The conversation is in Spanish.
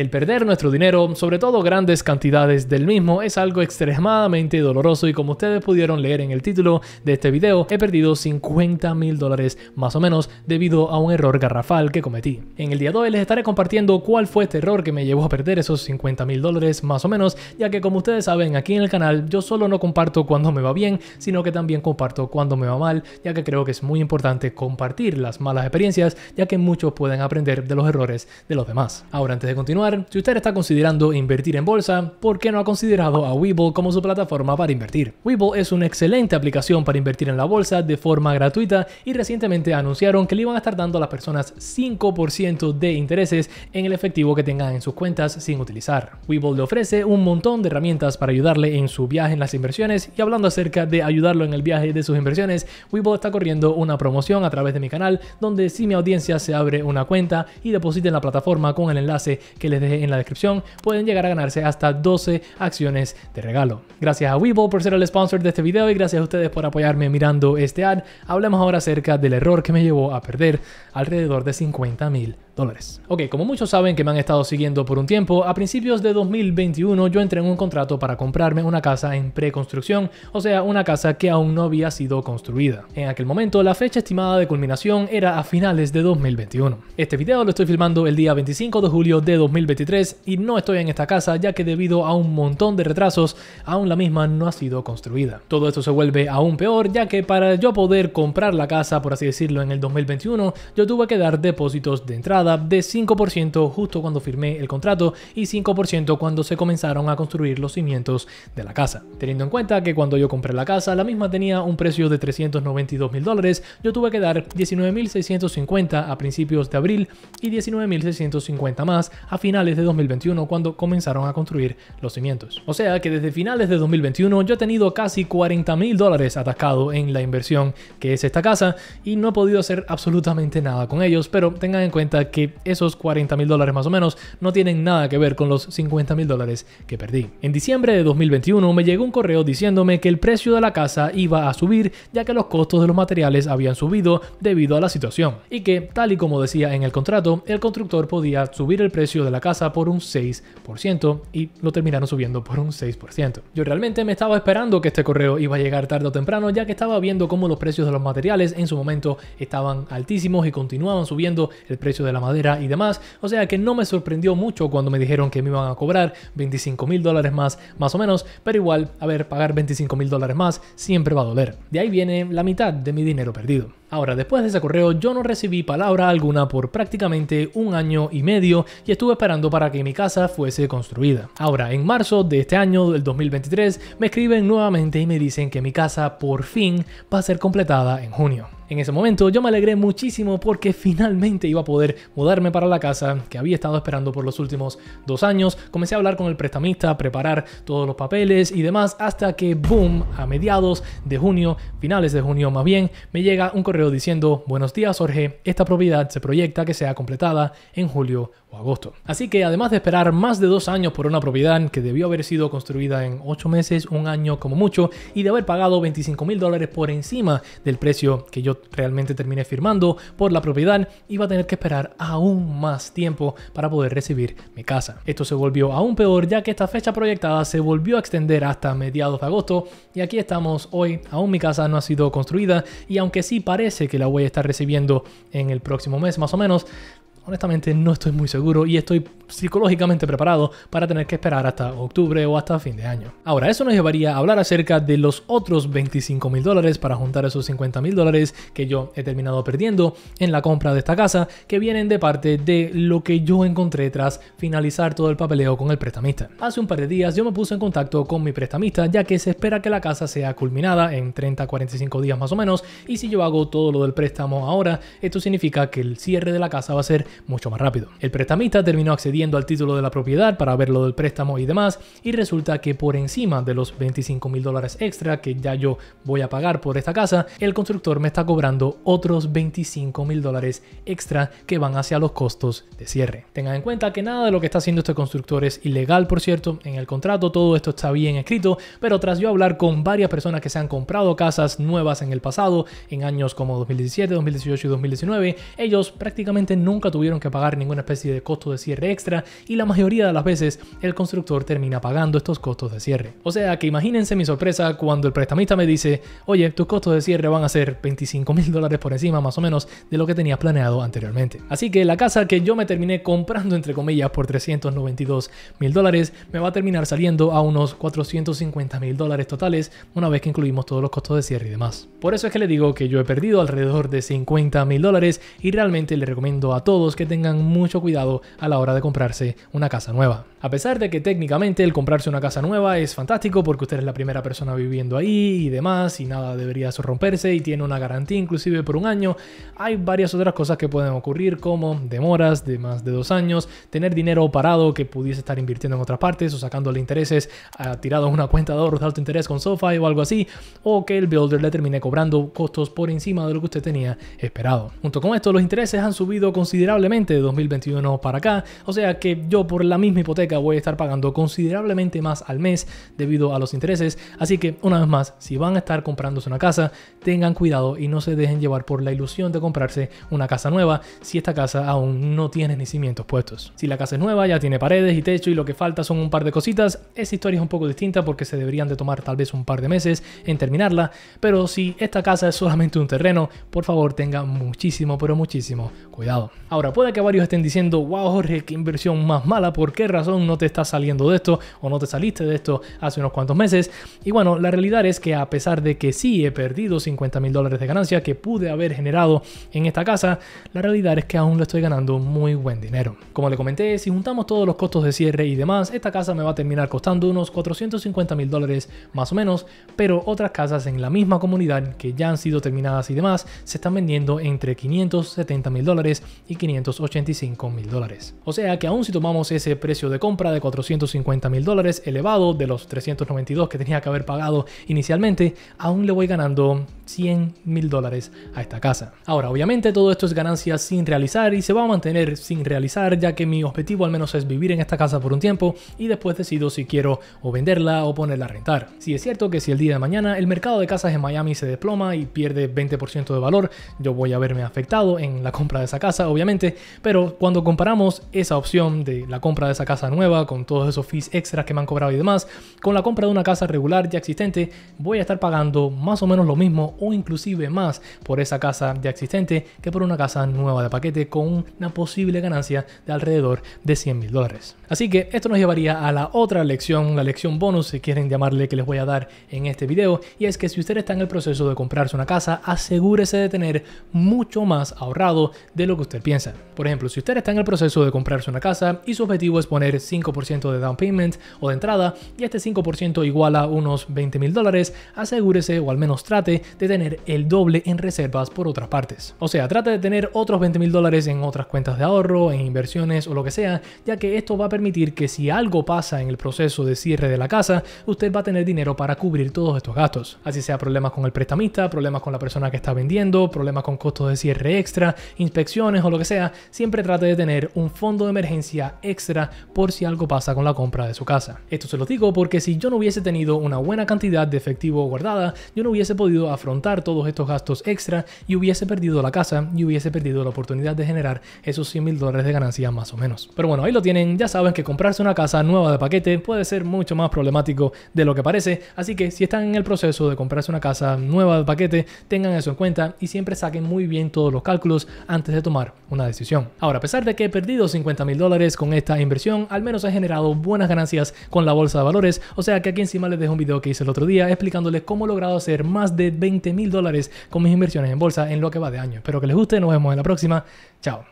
El perder nuestro dinero, sobre todo grandes cantidades del mismo, es algo extremadamente doloroso y como ustedes pudieron leer en el título de este video, he perdido 50 mil dólares más o menos debido a un error garrafal que cometí. En el día de hoy les estaré compartiendo cuál fue este error que me llevó a perder esos 50 mil dólares más o menos, ya que como ustedes saben aquí en el canal yo solo no comparto cuando me va bien, sino que también comparto cuando me va mal, ya que creo que es muy importante compartir las malas experiencias, ya que muchos pueden aprender de los errores de los demás. Ahora antes de continuar, si usted está considerando invertir en bolsa, ¿por qué no ha considerado a Webull como su plataforma para invertir? Webull es una excelente aplicación para invertir en la bolsa de forma gratuita y recientemente anunciaron que le iban a estar dando a las personas 5% de intereses en el efectivo que tengan en sus cuentas sin utilizar. Webull le ofrece un montón de herramientas para ayudarle en su viaje en las inversiones y hablando acerca de ayudarlo en el viaje de sus inversiones, Webull está corriendo una promoción a través de mi canal donde si mi audiencia se abre una cuenta y deposita en la plataforma con el enlace que les en la descripción, pueden llegar a ganarse hasta 12 acciones de regalo. Gracias a Webull por ser el sponsor de este video y gracias a ustedes por apoyarme mirando este ad. Hablemos ahora acerca del error que me llevó a perder alrededor de 50 mil dólares. Ok, como muchos saben que me han estado siguiendo por un tiempo, a principios de 2021 yo entré en un contrato para comprarme una casa en preconstrucción, o sea, una casa que aún no había sido construida. En aquel momento la fecha estimada de culminación era a finales de 2021. Este video lo estoy filmando el día 25 de julio de 2021 2023 y no estoy en esta casa ya que debido a un montón de retrasos aún la misma no ha sido construida. Todo esto se vuelve aún peor ya que para yo poder comprar la casa por así decirlo en el 2021 yo tuve que dar depósitos de entrada de 5% justo cuando firmé el contrato y 5% cuando se comenzaron a construir los cimientos de la casa. Teniendo en cuenta que cuando yo compré la casa la misma tenía un precio de 392 mil dólares, yo tuve que dar 19.650 a principios de abril y 19.650 más a fin finales de 2021 cuando comenzaron a construir los cimientos. O sea que desde finales de 2021 yo he tenido casi 40 mil dólares atascado en la inversión que es esta casa y no he podido hacer absolutamente nada con ellos, pero tengan en cuenta que esos 40 mil dólares más o menos no tienen nada que ver con los 50 mil dólares que perdí. En diciembre de 2021 me llegó un correo diciéndome que el precio de la casa iba a subir ya que los costos de los materiales habían subido debido a la situación y que, tal y como decía en el contrato, el constructor podía subir el precio de la casa por un 6% y lo terminaron subiendo por un 6%. Yo realmente me estaba esperando que este correo iba a llegar tarde o temprano ya que estaba viendo cómo los precios de los materiales en su momento estaban altísimos y continuaban subiendo el precio de la madera y demás, o sea que no me sorprendió mucho cuando me dijeron que me iban a cobrar 25 mil dólares más, más o menos, pero igual, a ver, pagar 25 mil dólares más siempre va a doler. De ahí viene la mitad de mi dinero perdido. Ahora, después de ese correo yo no recibí palabra alguna por prácticamente un año y medio y estuve esperando para que mi casa fuese construida. Ahora, en marzo de este año, del 2023, me escriben nuevamente y me dicen que mi casa por fin va a ser completada en junio. En ese momento yo me alegré muchísimo porque finalmente iba a poder mudarme para la casa que había estado esperando por los últimos dos años. Comencé a hablar con el prestamista, a preparar todos los papeles y demás hasta que, boom, a mediados de junio, finales de junio más bien, me llega un correo diciendo, buenos días Jorge, esta propiedad se proyecta que sea completada en julio o agosto. Así que además de esperar más de dos años por una propiedad que debió haber sido construida en ocho meses, un año como mucho, y de haber pagado 25 mil dólares por encima del precio que yo realmente terminé firmando por la propiedad y va a tener que esperar aún más tiempo para poder recibir mi casa. Esto se volvió aún peor ya que esta fecha proyectada se volvió a extender hasta mediados de agosto y aquí estamos hoy, aún mi casa no ha sido construida y aunque sí parece que la voy a estar recibiendo en el próximo mes más o menos, honestamente no estoy muy seguro y estoy psicológicamente preparado para tener que esperar hasta octubre o hasta fin de año. Ahora, eso nos llevaría a hablar acerca de los otros 25 mil dólares para juntar esos 50 mil dólares que yo he terminado perdiendo en la compra de esta casa, que vienen de parte de lo que yo encontré tras finalizar todo el papeleo con el prestamista. Hace un par de días yo me puse en contacto con mi prestamista, ya que se espera que la casa sea culminada en 30-45 días más o menos, y si yo hago todo lo del préstamo ahora, esto significa que el cierre de la casa va a ser mucho más rápido. El prestamista terminó accediendo al título de la propiedad para ver lo del préstamo y demás, y resulta que por encima de los 25 mil dólares extra que ya yo voy a pagar por esta casa, el constructor me está cobrando otros 25 mil dólares extra que van hacia los costos de cierre. Tengan en cuenta que nada de lo que está haciendo este constructor es ilegal, por cierto, en el contrato todo esto está bien escrito, pero tras yo hablar con varias personas que se han comprado casas nuevas en el pasado, en años como 2017, 2018 y 2019, ellos prácticamente nunca tuvieron tuvieron que pagar ninguna especie de costo de cierre extra y la mayoría de las veces el constructor termina pagando estos costos de cierre. O sea que imagínense mi sorpresa cuando el prestamista me dice, oye, tus costos de cierre van a ser 25 mil dólares por encima más o menos de lo que tenías planeado anteriormente. Así que la casa que yo me terminé comprando entre comillas por 392 mil dólares me va a terminar saliendo a unos 450 mil dólares totales una vez que incluimos todos los costos de cierre y demás. Por eso es que le digo que yo he perdido alrededor de 50 mil dólares y realmente le recomiendo a todos que tengan mucho cuidado a la hora de comprarse una casa nueva. A pesar de que técnicamente el comprarse una casa nueva es fantástico porque usted es la primera persona viviendo ahí y demás y nada debería romperse y tiene una garantía inclusive por un año, hay varias otras cosas que pueden ocurrir como demoras de más de dos años, tener dinero parado que pudiese estar invirtiendo en otras partes o sacándole intereses a, tirado en una cuenta de ahorros de alto interés con SoFi o algo así, o que el builder le termine cobrando costos por encima de lo que usted tenía esperado. Junto con esto, los intereses han subido considerablemente de 2021 para acá. O sea que yo por la misma hipoteca voy a estar pagando considerablemente más al mes debido a los intereses. Así que una vez más, si van a estar comprándose una casa, tengan cuidado y no se dejen llevar por la ilusión de comprarse una casa nueva si esta casa aún no tiene ni cimientos puestos. Si la casa es nueva, ya tiene paredes y techo y lo que falta son un par de cositas, esa historia es un poco distinta porque se deberían de tomar tal vez un par de meses en terminarla, pero si esta casa es solamente un terreno, por favor tenga muchísimo, pero muchísimo cuidado. Ahora, puede que varios estén diciendo, wow Jorge, qué inversión más mala, ¿por qué razón no te estás saliendo de esto o no te saliste de esto hace unos cuantos meses? Y bueno, la realidad es que a pesar de que sí he perdido 50 mil dólares de ganancia que pude haber generado en esta casa, la realidad es que aún le estoy ganando muy buen dinero. Como le comenté, si juntamos todos los costos de cierre y demás, esta casa me va a terminar costando unos 450 mil dólares más o menos, pero otras casas en la misma comunidad que ya han sido terminadas y demás se están vendiendo entre 570 mil dólares y 500 585 mil dólares. O sea que aún si tomamos ese precio de compra de 450 mil dólares elevado de los 392 que tenía que haber pagado inicialmente, aún le voy ganando 100 mil dólares a esta casa. Ahora, obviamente todo esto es ganancia sin realizar y se va a mantener sin realizar ya que mi objetivo al menos es vivir en esta casa por un tiempo y después decido si quiero o venderla o ponerla a rentar. Si es cierto que si el día de mañana el mercado de casas en Miami se desploma y pierde 20% de valor, yo voy a verme afectado en la compra de esa casa, obviamente, pero cuando comparamos esa opción de la compra de esa casa nueva con todos esos fees extras que me han cobrado y demás, con la compra de una casa regular ya existente, voy a estar pagando más o menos lo mismo o inclusive más por esa casa de existente que por una casa nueva de paquete con una posible ganancia de alrededor de 100 mil dólares. Así que esto nos llevaría a la otra lección, la lección bonus si quieren llamarle que les voy a dar en este video y es que si usted está en el proceso de comprarse una casa asegúrese de tener mucho más ahorrado de lo que usted piensa. Por ejemplo, si usted está en el proceso de comprarse una casa y su objetivo es poner 5% de down payment o de entrada y este 5% iguala unos 20 mil dólares, asegúrese o al menos trate de tener el doble en reservas por otras partes. O sea, trata de tener otros 20 mil dólares en otras cuentas de ahorro, en inversiones o lo que sea, ya que esto va a permitir que si algo pasa en el proceso de cierre de la casa, usted va a tener dinero para cubrir todos estos gastos. Así sea problemas con el prestamista, problemas con la persona que está vendiendo, problemas con costos de cierre extra, inspecciones o lo que sea, siempre trate de tener un fondo de emergencia extra por si algo pasa con la compra de su casa. Esto se lo digo porque si yo no hubiese tenido una buena cantidad de efectivo guardada, yo no hubiese podido afrontar todos estos gastos extra y hubiese perdido la casa y hubiese perdido la oportunidad de generar esos 100 mil dólares de ganancia más o menos. Pero bueno, ahí lo tienen, ya saben que comprarse una casa nueva de paquete puede ser mucho más problemático de lo que parece, así que si están en el proceso de comprarse una casa nueva de paquete, tengan eso en cuenta y siempre saquen muy bien todos los cálculos antes de tomar una decisión. Ahora, a pesar de que he perdido 50 mil dólares con esta inversión, al menos he generado buenas ganancias con la bolsa de valores, o sea que aquí encima les dejo un video que hice el otro día explicándoles cómo he logrado hacer más de 20 mil dólares con mis inversiones en bolsa en lo que va de año. Espero que les guste, nos vemos en la próxima. Chao.